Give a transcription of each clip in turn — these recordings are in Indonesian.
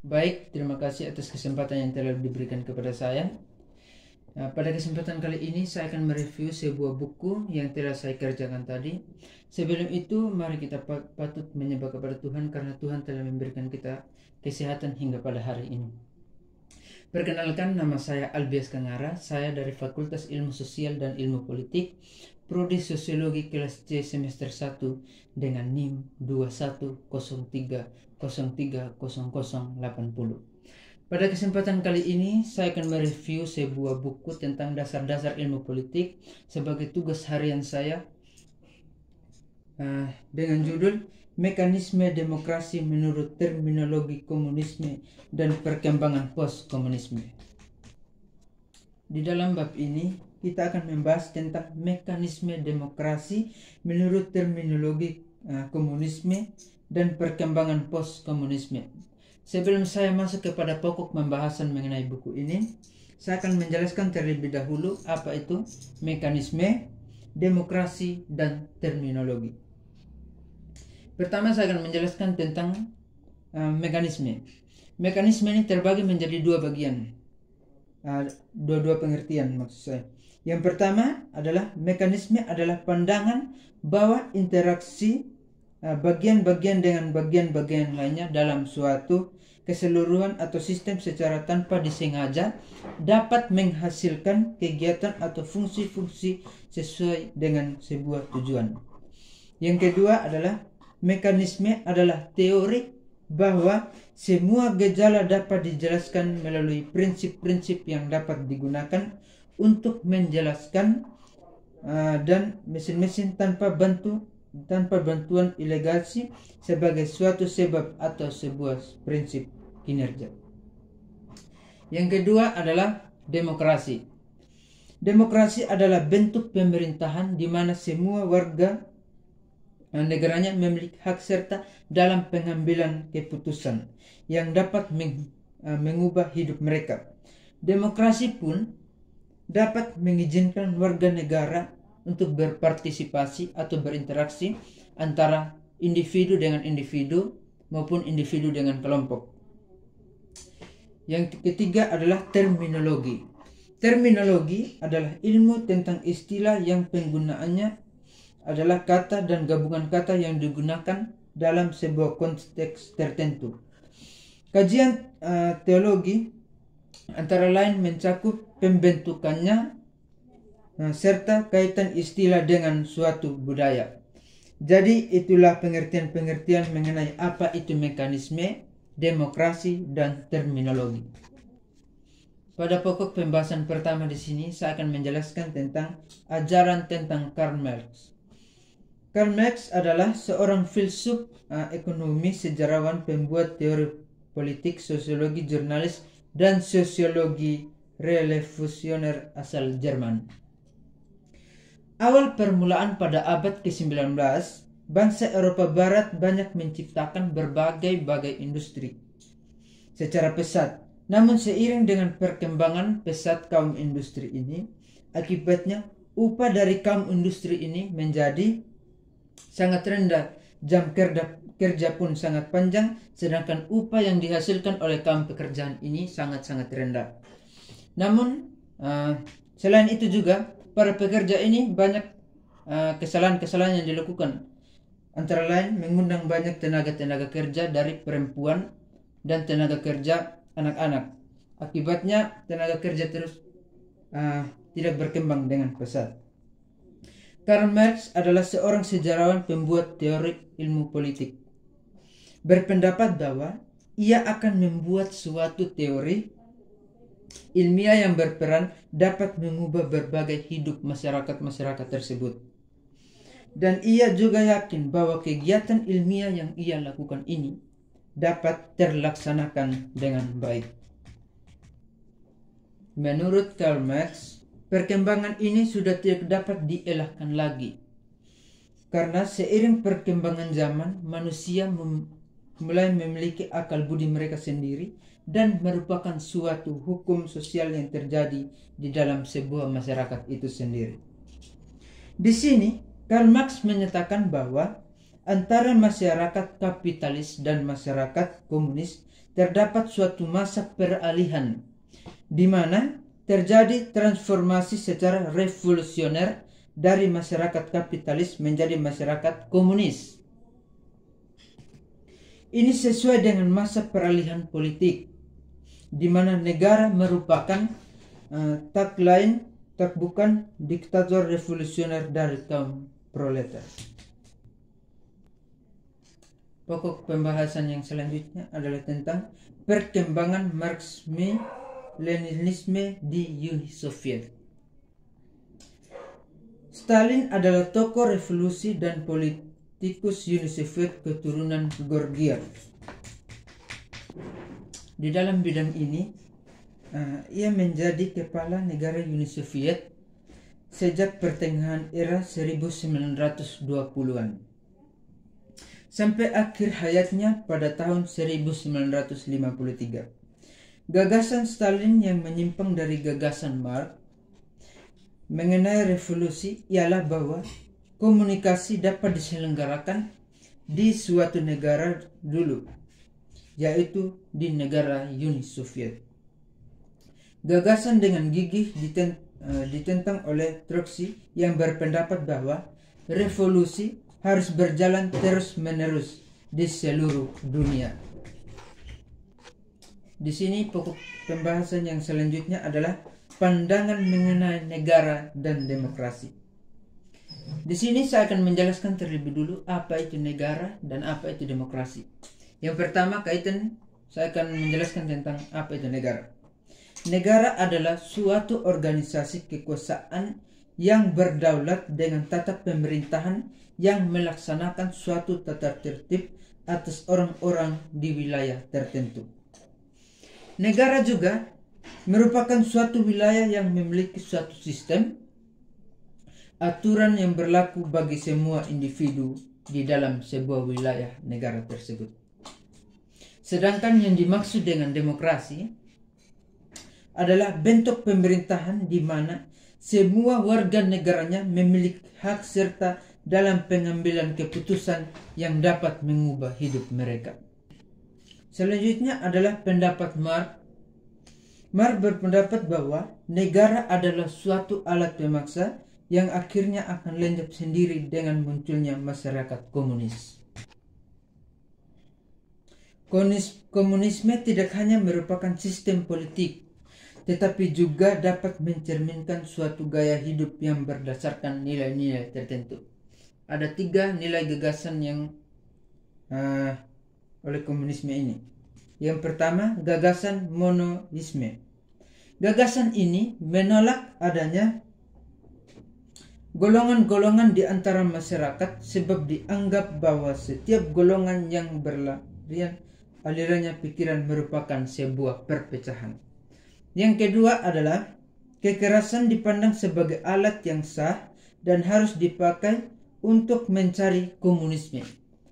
Baik, terima kasih atas kesempatan yang telah diberikan kepada saya. Nah, pada kesempatan kali ini saya akan mereview sebuah buku yang telah saya kerjakan tadi. Sebelum itu, mari kita patut menyembah kepada Tuhan karena Tuhan telah memberikan kita kesehatan hingga pada hari ini. Perkenalkan nama saya Albias Kangara, saya dari Fakultas Ilmu Sosial dan Ilmu Politik, Prodi Sosiologi kelas C semester 1 dengan NIM 2103 030080. Pada kesempatan kali ini, saya akan mereview sebuah buku tentang dasar-dasar ilmu politik sebagai tugas harian saya eh, dengan judul Mekanisme Demokrasi Menurut Terminologi Komunisme dan Perkembangan Post-Komunisme. Di dalam bab ini, kita akan membahas tentang mekanisme demokrasi menurut terminologi eh, komunisme dan perkembangan post-komunisme. Sebelum saya masuk kepada pokok pembahasan mengenai buku ini, saya akan menjelaskan terlebih dahulu apa itu mekanisme, demokrasi, dan terminologi. Pertama, saya akan menjelaskan tentang uh, mekanisme. Mekanisme ini terbagi menjadi dua bagian, dua eh, dua-dua pengertian maksud saya. Yang pertama adalah mekanisme adalah pandangan bahwa interaksi Eh, bagian-bagian dengan bagian-bagian lainnya dalam suatu keseluruhan atau sistem secara tanpa disengaja dapat menghasilkan kegiatan atau fungsi-fungsi sesuai dengan sebuah tujuan. Yang kedua adalah mekanisme adalah teori bahwa semua gejala dapat dijelaskan melalui prinsip-prinsip yang dapat digunakan untuk menjelaskan eh, dan mesin-mesin tanpa bantu tanpa bantuan ilegasi sebagai suatu sebab atau sebuah prinsip kinerja. Yang kedua adalah demokrasi. Demokrasi adalah bentuk pemerintahan di mana semua warga eh, negaranya memiliki hak serta dalam pengambilan keputusan yang dapat eh, mengubah hidup mereka. Demokrasi pun dapat mengizinkan warga negara untuk berpartisipasi atau berinteraksi antara individu dengan individu maupun individu dengan kelompok. Yang ketiga adalah terminologi. Terminologi adalah ilmu tentang istilah yang penggunaannya adalah kata dan gabungan kata yang digunakan dalam sebuah konteks tertentu. Kajian uh, teologi antara lain mencakup pembentukannya Nah, serta kaitan istilah dengan suatu budaya. Jadi itulah pengertian-pengertian mengenai apa itu mekanisme, demokrasi, dan terminologi. Pada pokok pembahasan pertama di sini, saya akan menjelaskan tentang ajaran tentang Karl Marx. Karl Marx adalah seorang filsuf eh, ekonomi, sejarawan, pembuat teori politik, sosiologi, jurnalis, dan sosiologi relevusioner asal Jerman. Awal permulaan pada abad ke-19, bangsa Eropa Barat banyak menciptakan berbagai-bagai industri secara pesat. Namun seiring dengan perkembangan pesat kaum industri ini, akibatnya upah dari kaum industri ini menjadi sangat rendah. Jam kerja, kerja pun sangat panjang, sedangkan upah yang dihasilkan oleh kaum pekerjaan ini sangat-sangat rendah. Namun, uh, selain itu juga, para pekerja ini banyak eh, kesalahan-kesalahan yang dilakukan. Antara lain mengundang banyak tenaga-tenaga kerja dari perempuan dan tenaga kerja anak-anak. Akibatnya tenaga kerja terus uh, tidak berkembang dengan pesat. Karl Marx adalah seorang sejarawan pembuat teori ilmu politik. Berpendapat bahwa ia akan membuat suatu teori Ilmiah yang berperan dapat mengubah berbagai hidup masyarakat-masyarakat tersebut. Dan ia juga yakin bahwa kegiatan ilmiah yang ia lakukan ini dapat terlaksanakan dengan baik. Menurut Karl Marx, perkembangan ini sudah tidak dapat dielakkan lagi. Karena seiring perkembangan zaman, manusia mulai memiliki akal budi mereka sendiri dan merupakan suatu hukum sosial yang terjadi di dalam sebuah masyarakat itu sendiri. Di sini, Karl Marx menyatakan bahwa antara masyarakat kapitalis dan masyarakat komunis terdapat suatu masa peralihan di mana terjadi transformasi secara revolusioner dari masyarakat kapitalis menjadi masyarakat komunis. Ini sesuai dengan masa peralihan politik di mana negara merupakan uh, tak lain tak bukan diktator revolusioner dari kaum proletar. Pokok pembahasan yang selanjutnya adalah tentang perkembangan Marxisme Leninisme di Uni Soviet. Stalin adalah tokoh revolusi dan politikus Uni Soviet keturunan Gorgian. Di dalam bidang ini, uh, ia menjadi kepala negara Uni Soviet sejak pertengahan era 1920-an. Sampai akhir hayatnya pada tahun 1953. Gagasan Stalin yang menyimpang dari gagasan Marx mengenai revolusi ialah bahwa komunikasi dapat diselenggarakan di suatu negara dulu yaitu di negara Uni Soviet. Gagasan dengan gigih eh, ditentang oleh Trotsky yang berpendapat bahwa revolusi harus berjalan terus-menerus di seluruh dunia. Di sini pokok pembahasan yang selanjutnya adalah pandangan mengenai negara dan demokrasi. Di sini saya akan menjelaskan terlebih dulu apa itu negara dan apa itu demokrasi. Yang pertama kaitan saya akan menjelaskan tentang apa itu negara. Negara adalah suatu organisasi kekuasaan yang berdaulat dengan tata pemerintahan yang melaksanakan suatu tata tertib atas orang-orang di wilayah tertentu. Negara juga merupakan suatu wilayah yang memiliki suatu sistem aturan yang berlaku bagi semua individu di dalam sebuah wilayah negara tersebut. Sedangkan yang dimaksud dengan demokrasi adalah bentuk pemerintahan di mana semua warga negaranya memiliki hak serta dalam pengambilan keputusan yang dapat mengubah hidup mereka. Selanjutnya adalah pendapat Marx. Marx berpendapat bahwa negara adalah suatu alat pemaksa yang akhirnya akan lenyap sendiri dengan munculnya masyarakat komunis. Komunisme tidak hanya merupakan sistem politik, tetapi juga dapat mencerminkan suatu gaya hidup yang berdasarkan nilai-nilai tertentu. Ada tiga nilai gagasan yang uh, oleh komunisme ini. Yang pertama, gagasan monoisme. Gagasan ini menolak adanya golongan-golongan di antara masyarakat sebab dianggap bahwa setiap golongan yang berlarian alirannya pikiran merupakan sebuah perpecahan. Yang kedua adalah kekerasan dipandang sebagai alat yang sah dan harus dipakai untuk mencari komunisme.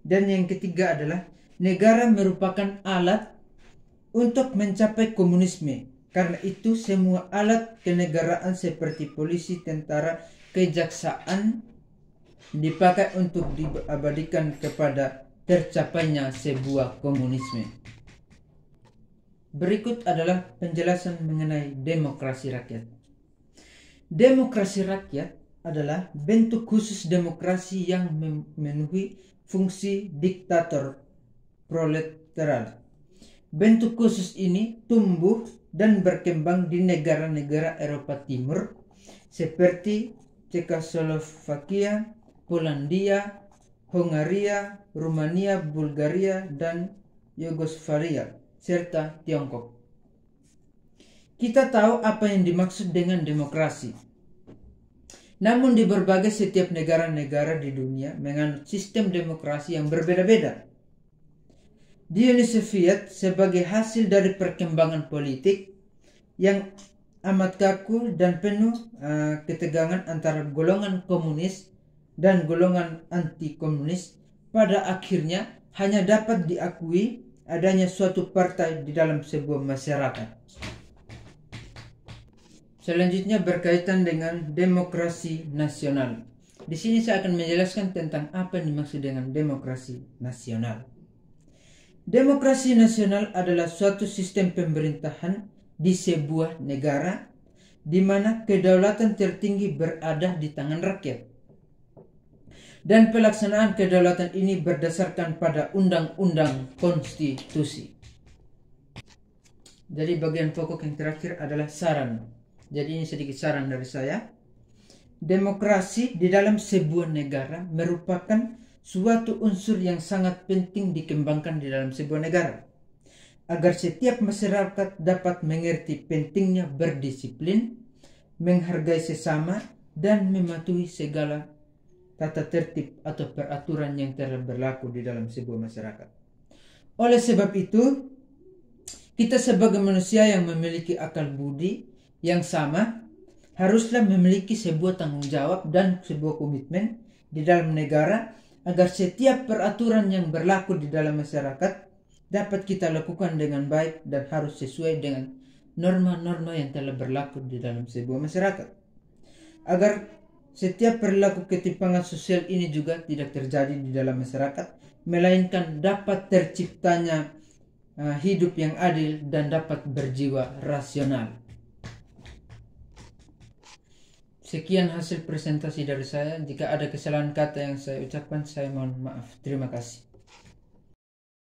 Dan yang ketiga adalah negara merupakan alat untuk mencapai komunisme. Karena itu semua alat kenegaraan seperti polisi, tentara, kejaksaan dipakai untuk diabadikan kepada tercapainya sebuah komunisme. Berikut adalah penjelasan mengenai demokrasi rakyat. Demokrasi rakyat adalah bentuk khusus demokrasi yang memenuhi fungsi diktator proletar. Bentuk khusus ini tumbuh dan berkembang di negara-negara Eropa Timur seperti Cekoslovakia, Polandia, Hungaria, Rumania, Bulgaria, dan Yugoslavia, serta Tiongkok. Kita tahu apa yang dimaksud dengan demokrasi. Namun di berbagai setiap negara-negara di dunia menganut sistem demokrasi yang berbeda-beda. Di Uni Soviet sebagai hasil dari perkembangan politik yang amat kaku dan penuh uh, ketegangan antara golongan komunis dan golongan anti komunis pada akhirnya hanya dapat diakui adanya suatu partai di dalam sebuah masyarakat. Selanjutnya berkaitan dengan demokrasi nasional. Di sini saya akan menjelaskan tentang apa yang dimaksud dengan demokrasi nasional. Demokrasi nasional adalah suatu sistem pemerintahan di sebuah negara di mana kedaulatan tertinggi berada di tangan rakyat dan pelaksanaan kedaulatan ini berdasarkan pada undang-undang konstitusi. Jadi bagian pokok yang terakhir adalah saran. Jadi ini sedikit saran dari saya. Demokrasi di dalam sebuah negara merupakan suatu unsur yang sangat penting dikembangkan di dalam sebuah negara agar setiap masyarakat dapat mengerti pentingnya berdisiplin, menghargai sesama, dan mematuhi segala tata tertib atau peraturan yang telah berlaku di dalam sebuah masyarakat. Oleh sebab itu, kita sebagai manusia yang memiliki akal budi yang sama haruslah memiliki sebuah tanggung jawab dan sebuah komitmen di dalam negara agar setiap peraturan yang berlaku di dalam masyarakat dapat kita lakukan dengan baik dan harus sesuai dengan norma-norma yang telah berlaku di dalam sebuah masyarakat. Agar setiap perilaku ketimpangan sosial ini juga tidak terjadi di dalam masyarakat, melainkan dapat terciptanya eh, hidup yang adil dan dapat berjiwa rasional. Sekian hasil presentasi dari saya. Jika ada kesalahan kata yang saya ucapkan, saya mohon maaf. Terima kasih.